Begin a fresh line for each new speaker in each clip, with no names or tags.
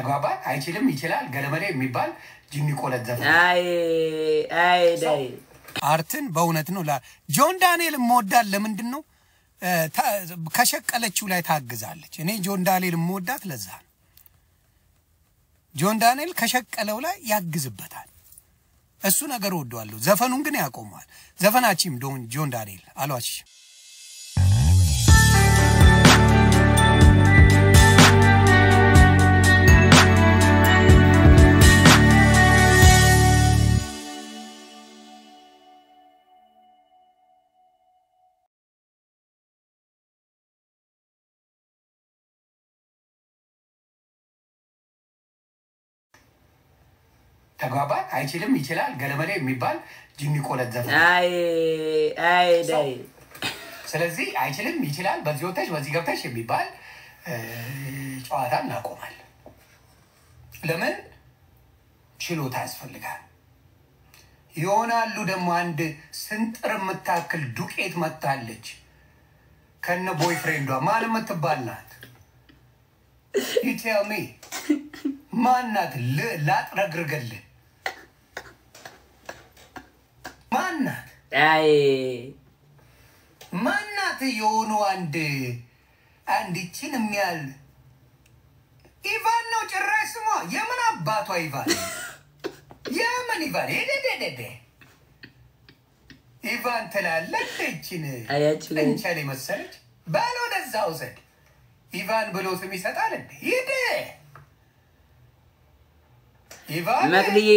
ተግባባ አይችልም ይችላል ገለመሌ የሚባል ጂሚ ቆለት ዘፈ አርትን በእውነት ነው ጆን ዳንኤል መወዳት ለምንድን ነው ከሸቀለችው ላይ ታግዛለች እኔ ጆን ዳንኤል መወዳት ለዛ ነው ጆን ዳንኤል ከሸቀለው ላይ ያግዝበታል እሱ ነገር ወደዋለሁ ዘፈኑን ግን ያቆመዋል ዘፈናችም ጆን ዳንኤል አሏችሽ ተጓባ አይችልም ይችላል ገለመሌ የሚባል ጂሚ ኮለት ስለዚህ አይችልም ይችላል በዚህ ወተሽ በዚህ ገብተሽ የሚባል ጨዋታ እናቆማል። ለምን ችሎታ ያስፈልጋል። ይሆናሉ ደግሞ አንድ ስንጥር የምታክል ዱቄት መታለች ከነ ቦይፍሬንዷ ማን የምትባል ናት? ይቴልሚ ማን ናት? ላጥረግርገልን ማናት? አይ ማናት? የሆኑ አንድ አንድችን የሚያል ኢቫን ነው ጭራሽ ስሟ። የምን አባቷ ኢቫን? የምን ኢቫን? ደደደደ ኢቫን ትላለች። እችን እንቸል መሰለች። በል ወደዛ ውሰድ። ኢቫን ብሎ ስም ይሰጣል እንዴ? ሂድ መቅድዬ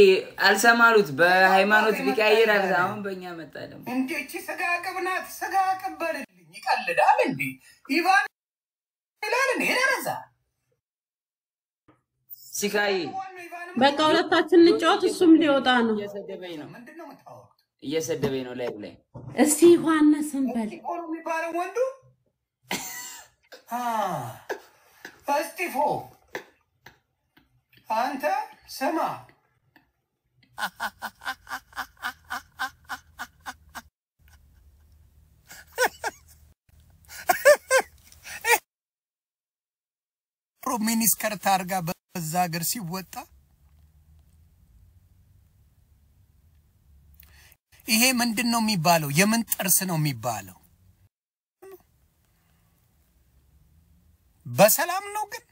አልሰማሉት። በሃይማኖት ቢቀያየር አሁን በእኛ መጣ ደግሞ እንዴ እቺ ስጋ ቅብ ናት። ስጋ ቅብ በልልኝ ይቀልዳል እንዴ ኢቫን ይላል እንዴ ረዛ ሲካይ በቃ ሁለታችን እንጫወት። እሱም ሊወጣ ነው። እየሰደበኝ ነው። እየሰደበኝ ነው። ላይ ላይ እስቲ ዮሐንስን በል የሚባለው ወንዱ እስጢፎ አንተ ስማ ሚኒስከርት አድርጋ በዛ ሀገር ሲወጣ ይሄ ምንድን ነው የሚባለው? የምን ጥርስ ነው የሚባለው? በሰላም ነው ግን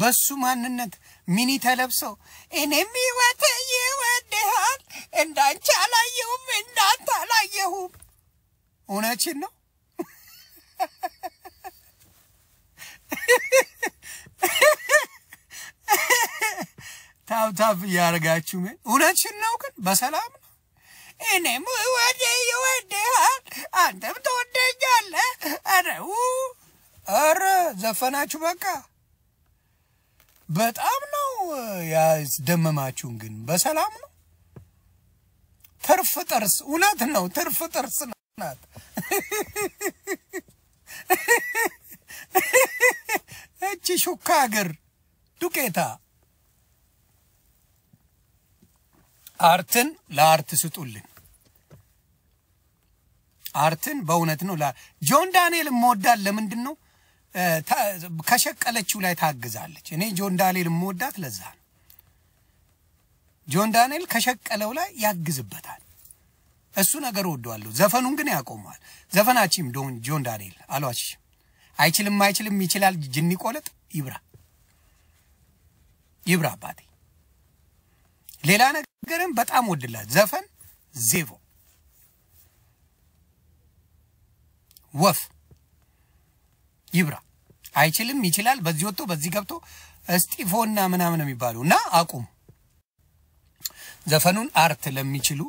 በሱ ማንነት ሚኒ ተለብሰው እኔም ህይወት ይወድሃል እንዳንቺ አላየሁም እንዳንተ አላየሁም። እውነችን ነው። ታብታብ እያደረጋችሁ እውነችን ነው። ግን በሰላም ነው። እኔም ወደ ይወድሃል፣ አንተም ትወደኛለህ። ኧረ ኧረ ዘፈናችሁ በቃ በጣም ነው ያስደመማችሁን። ግን በሰላም ነው። ትርፍ ጥርስ እውነት ነው። ትርፍ ጥርስ ናት። እቺ ሹካ ሀገር ዱቄታ አርትን ለአርት ስጡልን። አርትን በእውነት ነው ጆን ዳንኤል እምወዳል። ለምንድን ነው ከሸቀለችው ላይ ታግዛለች። እኔ ጆን ዳንኤል የምወዳት ለዛ ነው። ጆን ዳንኤል ከሸቀለው ላይ ያግዝበታል። እሱ ነገር ወደዋለሁ። ዘፈኑን ግን ያቆመዋል። ዘፈናችም ጆን ዳንኤል አሏችሽም አይችልም አይችልም ይችላል ጅኒ ቆለጥ ይብራ ይብራ አባቴ። ሌላ ነገርም በጣም ወድላት ዘፈን ዜቮ ወፍ ይብራ አይችልም ይችላል፣ በዚህ ወጥቶ በዚህ ገብቶ እስጢፎና ምናምን የሚባሉ እና አቁም። ዘፈኑን አርት ለሚችሉ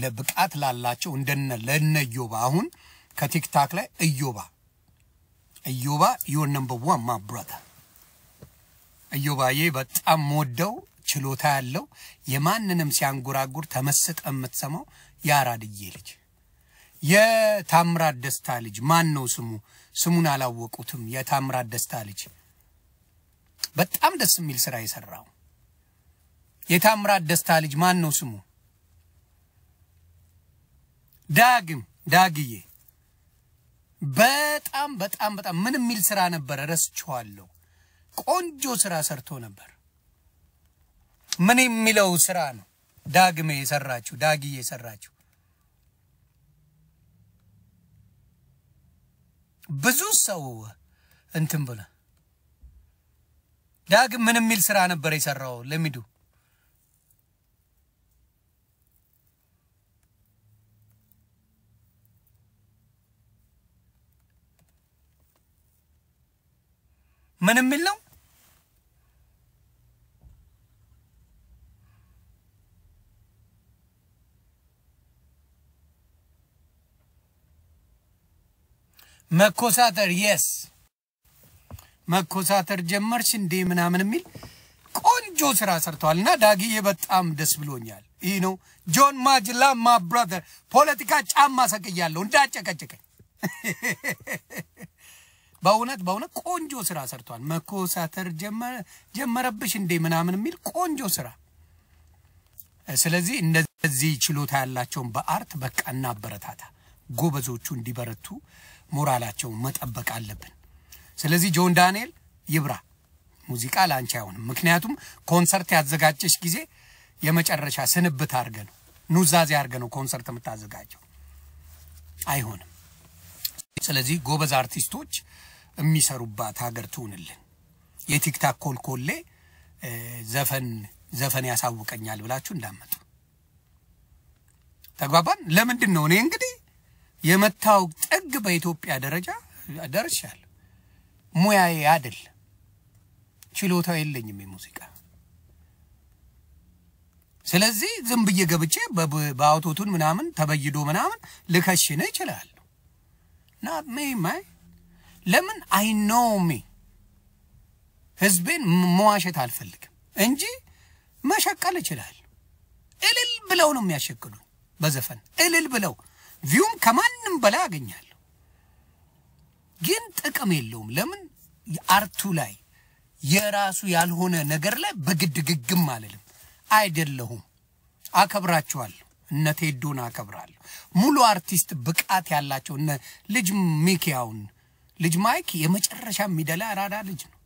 ለብቃት ላላቸው እንደነ ለነ ኢዮባ አሁን ከቲክታክ ላይ እዮባ እዮባ ዮር ነምበር ዋን ማ ብራዘር ኢዮባዬ በጣም ወደው ችሎታ ያለው የማንንም ሲያንጎራጉር ተመስጠ የምትሰማው የአራድዬ ልጅ የታምራት ደስታ ልጅ ማን ነው ስሙ? ስሙን አላወቁትም። የታምራት ደስታ ልጅ በጣም ደስ የሚል ስራ የሰራው የታምራት ደስታ ልጅ ማን ነው ስሙ? ዳግም ዳግዬ በጣም በጣም በጣም ምን የሚል ስራ ነበር፣ ረስችኋለሁ። ቆንጆ ስራ ሰርቶ ነበር። ምን የሚለው ስራ ነው ዳግሜ የሰራችሁ ዳግዬ የሰራችሁ ብዙ ሰው እንትን ብለ ዳግም ምን የሚል ስራ ነበር የሰራው ለሚዱ ምን የሚል ነው መኮሳተር የስ መኮሳተር ጀመርሽ እንዴ ምናምን የሚል ቆንጆ ስራ ሰርተዋል እና ዳግዬ በጣም ደስ ብሎኛል። ይህ ነው ጆን ማጅላ ማ ብራዘር ፖለቲካ ጫማ ሰቅያለሁ እንዳጨቀጨቀኝ። በእውነት በእውነት ቆንጆ ስራ ሰርተዋል። መኮሳተር ጀመረብሽ እንዴ ምናምን የሚል ቆንጆ ስራ። ስለዚህ እንደዚህ ችሎታ ያላቸውን በአርት በቃ እናበረታታ፣ ጎበዞቹ እንዲበረቱ ሞራላቸውን መጠበቅ አለብን። ስለዚህ ጆን ዳንኤል ይብራ ሙዚቃ ለአንቺ አይሆንም። ምክንያቱም ኮንሰርት ያዘጋጀሽ ጊዜ የመጨረሻ ስንብት አድርገ ነው ኑዛዜ አድርገ ነው ኮንሰርት የምታዘጋጀው አይሆንም። ስለዚህ ጎበዝ አርቲስቶች የሚሰሩባት ሀገር ትሁንልን። የቲክታክ ኮልኮሌ ዘፈን ዘፈን ያሳውቀኛል ብላችሁ እንዳመጡ ተግባባን። ለምንድን ነው እኔ እንግዲህ የመታወቅ ጥግ በኢትዮጵያ ደረጃ ደርሻል። ሙያዬ አይደል፣ ችሎታው የለኝም የሙዚቃ ስለዚህ ዝም ብዬ ገብቼ በአውቶቱን ምናምን ተበይዶ ምናምን ልከሽን ይችላሉ። ና ሜ ማይ ለምን አይኖ ሚ ህዝቤን መዋሸት አልፈልግም እንጂ መሸቀል ይችላል እልል ብለው ነው የሚያሸቅሉ በዘፈን እልል ብለው ቪውም ከማንም በላይ አገኛለሁ፣ ግን ጥቅም የለውም። ለምን አርቱ ላይ የራሱ ያልሆነ ነገር ላይ በግድ ግግም አልልም። አይደለሁም፣ አከብራችኋለሁ። እነ ቴዶን አከብራለሁ። ሙሉ አርቲስት ብቃት ያላቸው እነ ልጅ ሚኪያውን ልጅ ማይክ የመጨረሻ የሚደላ ራዳ ልጅ ነው።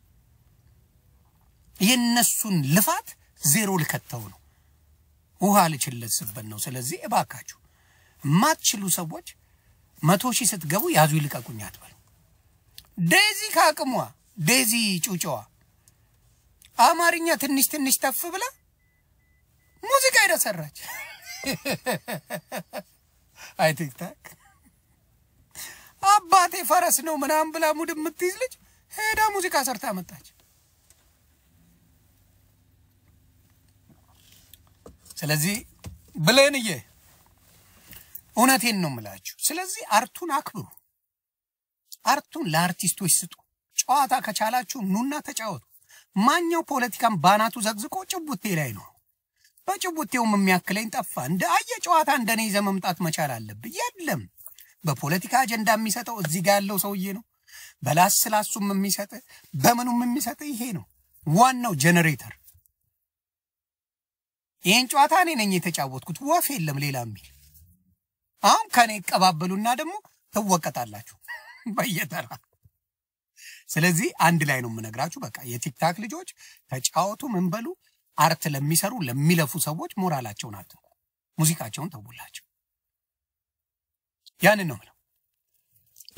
የእነሱን ልፋት ዜሮ ልከተው ነው። ውሃ ልችለስበት ነው። ስለዚህ እባካችሁ ማትችሉ ሰዎች መቶ ሺህ ስትገቡ ያዙ ይልቀቁኝ አትበል። ዴዚ ከአቅሟ ዴዚ ጩጮዋ አማርኛ ትንሽ ትንሽ ተፍ ብላ ሙዚቃ ይደሰራች አይ ቲክታክ አባቴ ፈረስ ነው ምናምን ብላ ሙድ የምትይዝ ልጅ ሄዳ ሙዚቃ ሰርታ መጣች። ስለዚህ ብሌንዬ እውነቴን ነው ምላችሁ። ስለዚህ አርቱን አክብሩ፣ አርቱን ለአርቲስቶች ስጡ። ጨዋታ ከቻላችሁ ኑና ተጫወቱ። ማኛው ፖለቲካን ባናቱ ዘግዝቆ ጭቡቴ ላይ ነው። በጭቡቴውም የሚያክለኝ ጠፋ። እንደ አየ ጨዋታ እንደኔ ይዘ መምጣት መቻል አለብህ። የለም በፖለቲካ አጀንዳ የሚሰጠው እዚህ ጋር ያለው ሰውዬ ነው። በላስላሱም የሚሰጥ በምኑም የሚሰጥ ይሄ ነው። ዋናው ጀነሬተር። ይህን ጨዋታ እኔ ነኝ የተጫወትኩት። ወፍ የለም ሌላ የሚል አሁን ከኔ ይቀባበሉና ደግሞ ትወቀጣላችሁ በየተራ። ስለዚህ አንድ ላይ ነው የምነግራችሁ። በቃ የቲክታክ ልጆች ተጫወቱ፣ ምን በሉ፣ አርት ለሚሰሩ ለሚለፉ ሰዎች ሞራላቸውን አትንኩ፣ ሙዚቃቸውን ተውላቸው። ያንን ነው ምለው።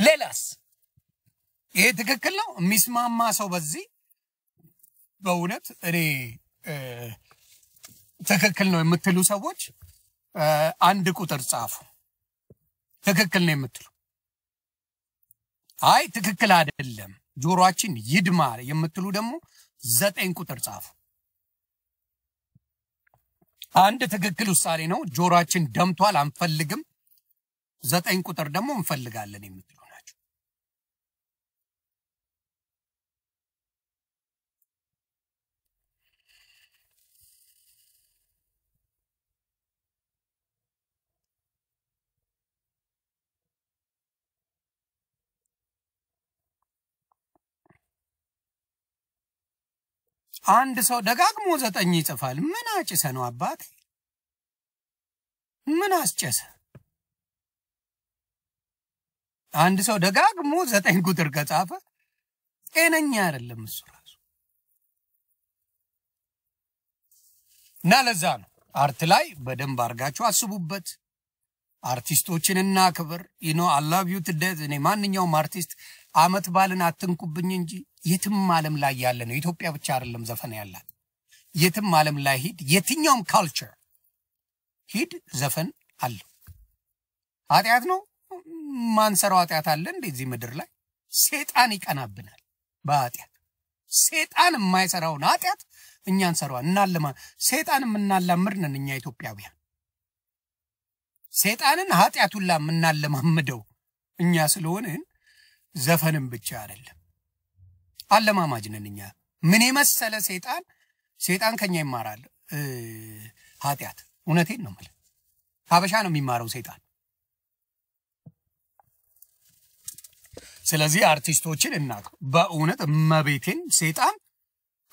ሌላስ ይሄ ትክክል ነው የሚስማማ ሰው በዚህ በእውነት እኔ ትክክል ነው የምትሉ ሰዎች አንድ ቁጥር ጻፉ። ትክክል ነው የምትሉ አይ ትክክል አይደለም ጆሮአችን ይድማ የምትሉ ደግሞ ዘጠኝ ቁጥር ጻፉ። አንድ ትክክል ውሳኔ ነው፣ ጆሮአችን ደምቷል አንፈልግም። ዘጠኝ ቁጥር ደግሞ እንፈልጋለን የምትሉ አንድ ሰው ደጋግሞ ዘጠኝ ይጽፋል። ምን አጭሰ ነው አባት? ምን አስጨሰ? አንድ ሰው ደጋግሞ ዘጠኝ ቁጥር ከጻፈ ጤነኛ አይደለም እሱ ራሱ። እና ለዛ ነው አርት ላይ በደንብ አድርጋችሁ አስቡበት። አርቲስቶችን እናክብር። ይኖ አላቪዩ ዩ እኔ ማንኛውም አርቲስት አመት ባልን አትንኩብኝ እንጂ የትም ዓለም ላይ ያለ ነው። ኢትዮጵያ ብቻ አይደለም ዘፈን ያላት። የትም ዓለም ላይ ሂድ፣ የትኛውም ካልቸር ሂድ፣ ዘፈን አለው። ኃጢአት ነው ማንሰራው ኃጢአት አለ እንደዚህ ምድር ላይ ሴጣን ይቀናብናል በኃጢአት ሴጣን የማይሰራውን ኃጢአት እኛ እንሰራዋ እናለማ ሴጣን የምናላምድ ነን እኛ ኢትዮጵያውያን ሴጣንን ኃጢአቱላ የምናለማምደው እኛ ስለሆንን ዘፈንም ብቻ አይደለም አለማማጅ ነን እኛ። ምን የመሰለ ሴጣን ሴጣን ከኛ ይማራል ኃጢአት። እውነቴን ነው የምልህ፣ ሀበሻ ነው የሚማረው ሴጣን። ስለዚህ አርቲስቶችን እናቅ። በእውነት እመቤቴን ሴጣን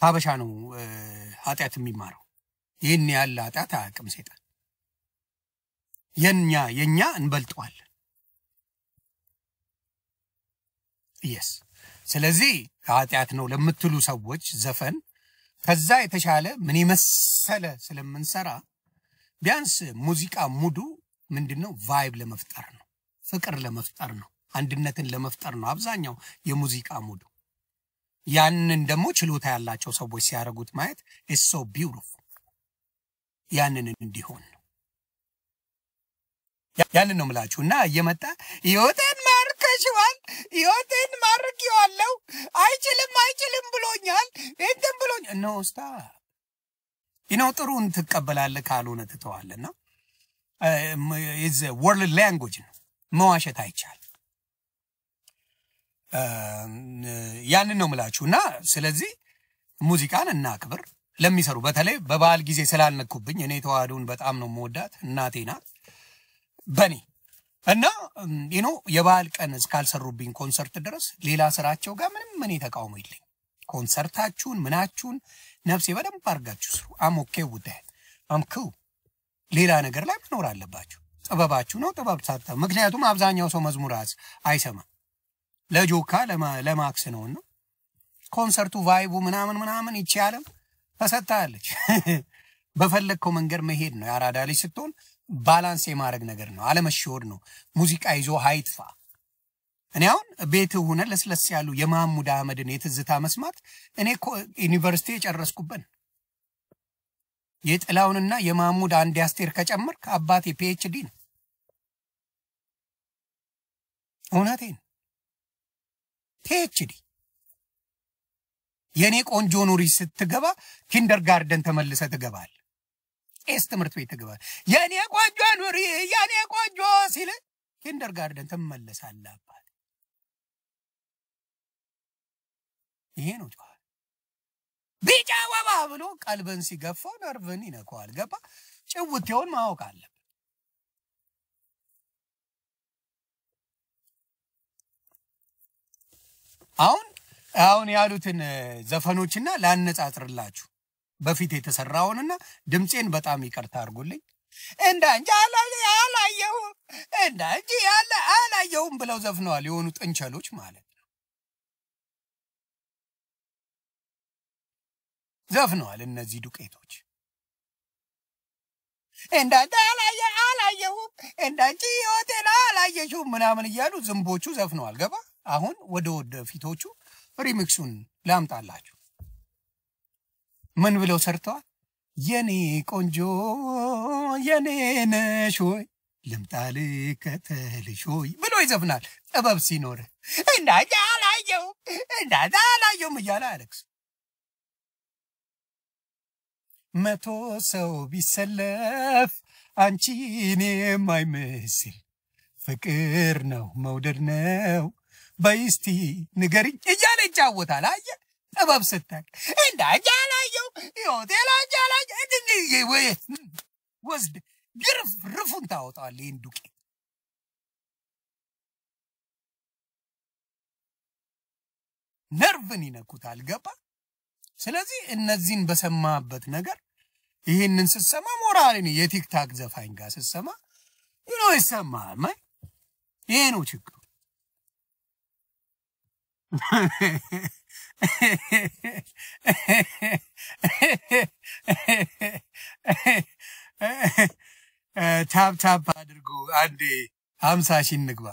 ሀበሻ ነው ኃጢአት የሚማረው። ይህን ያለ ኃጢአት አያውቅም ሴጣን። የኛ የኛ እንበልጠዋለን። የስ ስለዚህ ኃጢአት ነው ለምትሉ ሰዎች ዘፈን ከዛ የተሻለ ምን የመሰለ ስለምንሰራ ቢያንስ ሙዚቃ ሙዱ ምንድን ነው? ቫይብ ለመፍጠር ነው፣ ፍቅር ለመፍጠር ነው፣ አንድነትን ለመፍጠር ነው አብዛኛው የሙዚቃ ሙዱ። ያንን ደግሞ ችሎታ ያላቸው ሰዎች ሲያደርጉት ማየት ኢትስ ሶ ቢውቲፉል ያንን እንዲሆን ያንን ነው ምላችሁ እና እየመጣ ህይወቴን ማርከሽዋል፣ ህይወቴን ማርኪዋለሁ፣ አይችልም አይችልም ብሎኛል፣ እንትን ብሎኝ እነ ውስታ ይነው ጥሩን ትቀበላለህ፣ ካልሆነ ትተዋለና ወርልድ ላንጉጅ ነው መዋሸት አይቻል። ያንን ነው ምላችሁ እና ስለዚህ ሙዚቃን እናክብር ለሚሰሩ በተለይ በበዓል ጊዜ ስላልነኩብኝ እኔ ተዋህዶን በጣም ነው መወዳት እናቴ ናት። በኔ እና ዩኖ የበዓል ቀን እስካልሰሩብኝ ኮንሰርት ድረስ ሌላ ስራቸው ጋር ምንም እኔ ተቃውሞ የለኝ። ኮንሰርታችሁን ምናችሁን ነፍሴ በደንብ አድርጋችሁ ስሩ። አሞኬ ውዳይ አምክው ሌላ ነገር ላይ መኖር አለባችሁ። ጥበባችሁ ነው ጥበብ ሳታ ምክንያቱም አብዛኛው ሰው መዝሙር አይሰማም። ለጆካ ለማክስ ነውና ኮንሰርቱ ቫይቡ ምናምን ምናምን ይቻለም ተሰጥታለች። በፈለግከው መንገድ መሄድ ነው። የአራዳ ልጅ ስትሆን ባላንስ የማድረግ ነገር ነው፣ አለመሸወድ ነው። ሙዚቃ ይዞ ሀይትፋ እኔ አሁን ቤት ሆነ ለስለስ ያሉ የማህሙድ አህመድን የትዝታ መስማት እኔ ዩኒቨርሲቲ የጨረስኩበን የጥላውንና የማህሙድ አንድ አስቴር ከጨመርክ አባቴ ፒኤችዲ ነው። እውነቴን ፒኤችዲ የእኔ ቆንጆ ኑሪ ስትገባ ኪንደር ጋርደን ተመልሰ ትገባል። ኤስ ትምህርት ቤት ትገባል። የእኔ ኑሪ የኔ ቆንጆ ሲል ኪንደር ጋርደን ትመለሳለህ አባት። ይሄ ነው ጨዋታ። ቢጫ ወባ ብሎ ቀልብን ሲገፋው ነርቭን ይነከዋል። ገባ? ጭውቴውን ማወቅ አለ። አሁን አሁን ያሉትን ዘፈኖችና ላነጻጽርላችሁ በፊት የተሰራውንና ድምፄን በጣም ይቅርታ አድርጉልኝ። እንዳንቺ አላየሁም እንዳንቺ አላየሁም ብለው ዘፍነዋል የሆኑ ጥንቸሎች ማለት ነው። ዘፍነዋል እነዚህ ዱቄቶች። እንዳንቺ አላየ አላየሁም እንዳንቺ ህይወቴን አላየሽውም ምናምን እያሉ ዝንቦቹ ዘፍነዋል። ገባ አሁን ወደ ወደፊቶቹ ሪሚክሱን ላምጣላችሁ። ምን ብለው ሰርተዋል? የኔ ቆንጆ የኔ ነሽ ሆይ ልምጣ ልከተልሽ ሆይ ብሎ ይዘፍናል። ጥበብ ሲኖር እናዛ አላየው እናዛ አላየውም እያለ አለቅስ መቶ ሰው ቢሰለፍ አንቺን የማይመስል ፍቅር ነው መውደድ ነው በይስቲ ንገሪኝ እያለ ይጫወታል። አየህ ጥበብ ስታቅ እንደ አንጃ ላየው ሆቴል አንጃ ላየው ወስድ ግርፍ ርፉን ታወጣዋል ይህን ዱቄት ነርቭን ይነኩታል። ገባ? ስለዚህ እነዚህን በሰማበት ነገር ይህንን ስሰማ ሞራልን የቲክታክ ዘፋኝ ጋር ስሰማ ይኖ ይሰማል። ማይ ይሄ ነው ችግሩ። ታፕ ታፕ አድርጉ። አንዴ ሀምሳ ሺህ እንግባ።